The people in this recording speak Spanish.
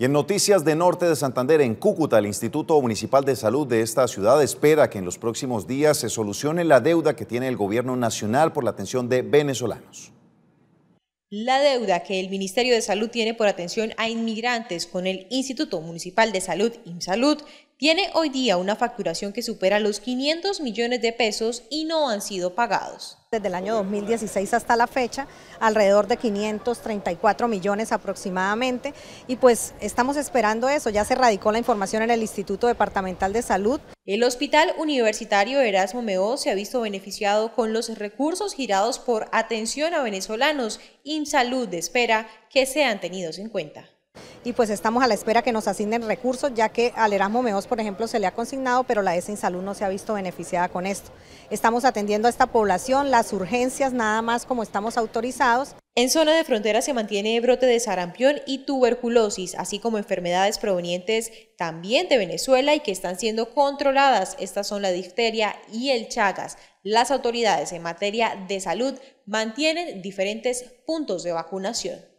Y en noticias de Norte de Santander, en Cúcuta, el Instituto Municipal de Salud de esta ciudad espera que en los próximos días se solucione la deuda que tiene el gobierno nacional por la atención de venezolanos. La deuda que el Ministerio de Salud tiene por atención a inmigrantes con el Instituto Municipal de Salud, INSALUD, tiene hoy día una facturación que supera los 500 millones de pesos y no han sido pagados. Desde el año 2016 hasta la fecha, alrededor de 534 millones aproximadamente, y pues estamos esperando eso, ya se radicó la información en el Instituto Departamental de Salud. El Hospital Universitario Erasmo Meo se ha visto beneficiado con los recursos girados por Atención a Venezolanos, Salud de Espera, que se han tenido en cuenta y pues estamos a la espera que nos asignen recursos, ya que al Erasmo Meos, por ejemplo, se le ha consignado, pero la ESA salud no se ha visto beneficiada con esto. Estamos atendiendo a esta población, las urgencias nada más como estamos autorizados. En zona de frontera se mantiene brote de sarampión y tuberculosis, así como enfermedades provenientes también de Venezuela y que están siendo controladas. Estas son la difteria y el chagas. Las autoridades en materia de salud mantienen diferentes puntos de vacunación.